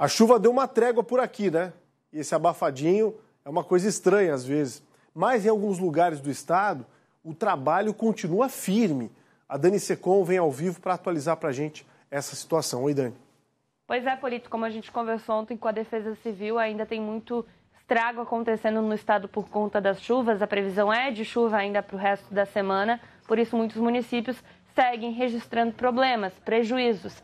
A chuva deu uma trégua por aqui, né? E esse abafadinho é uma coisa estranha às vezes. Mas em alguns lugares do estado, o trabalho continua firme. A Dani Secom vem ao vivo para atualizar para a gente essa situação. Oi, Dani. Pois é, Polito, como a gente conversou ontem com a Defesa Civil, ainda tem muito estrago acontecendo no estado por conta das chuvas. A previsão é de chuva ainda para o resto da semana, por isso muitos municípios seguem registrando problemas, prejuízos.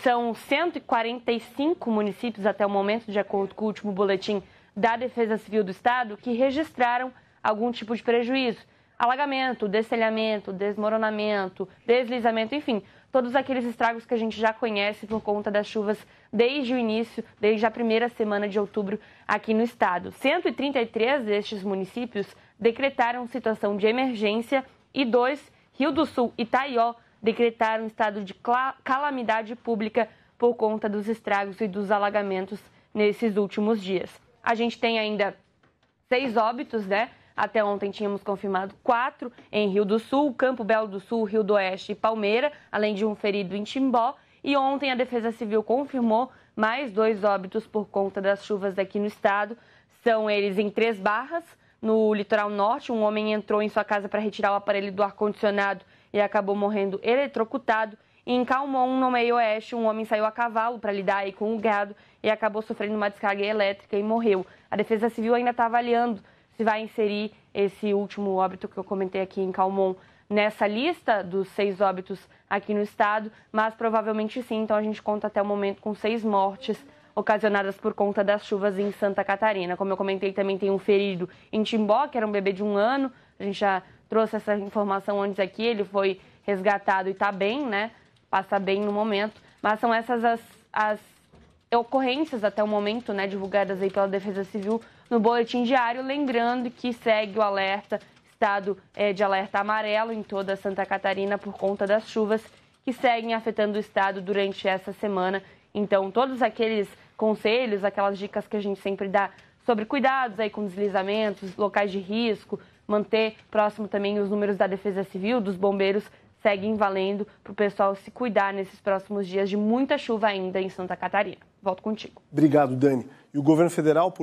São 145 municípios até o momento, de acordo com o último boletim da Defesa Civil do Estado, que registraram algum tipo de prejuízo. Alagamento, destelhamento, desmoronamento, deslizamento, enfim, todos aqueles estragos que a gente já conhece por conta das chuvas desde o início, desde a primeira semana de outubro aqui no estado. 133 destes municípios decretaram situação de emergência e dois, Rio do Sul e Taió, decretar um estado de calamidade pública por conta dos estragos e dos alagamentos nesses últimos dias. A gente tem ainda seis óbitos, né? Até ontem tínhamos confirmado quatro em Rio do Sul, Campo Belo do Sul, Rio do Oeste e Palmeira, além de um ferido em Timbó. E ontem a Defesa Civil confirmou mais dois óbitos por conta das chuvas aqui no estado. São eles em Três Barras, no litoral norte. Um homem entrou em sua casa para retirar o aparelho do ar-condicionado e acabou morrendo eletrocutado. Em Calmon, no meio oeste, um homem saiu a cavalo para lidar aí com o gado e acabou sofrendo uma descarga elétrica e morreu. A Defesa Civil ainda está avaliando se vai inserir esse último óbito que eu comentei aqui em Calmon nessa lista dos seis óbitos aqui no estado, mas provavelmente sim. Então a gente conta até o momento com seis mortes ocasionadas por conta das chuvas em Santa Catarina. Como eu comentei, também tem um ferido em Timbó, que era um bebê de um ano. A gente já trouxe essa informação antes aqui, ele foi resgatado e está bem, né? Passa bem no momento. Mas são essas as, as ocorrências até o momento, né, divulgadas aí pela Defesa Civil no boletim diário, lembrando que segue o alerta estado eh, de alerta amarelo em toda Santa Catarina por conta das chuvas que seguem afetando o estado durante essa semana. Então, todos aqueles conselhos, aquelas dicas que a gente sempre dá sobre cuidados aí com deslizamentos, locais de risco, manter próximo também os números da Defesa Civil, dos bombeiros, seguem valendo para o pessoal se cuidar nesses próximos dias de muita chuva ainda em Santa Catarina. Volto contigo. Obrigado, Dani. E o governo federal, por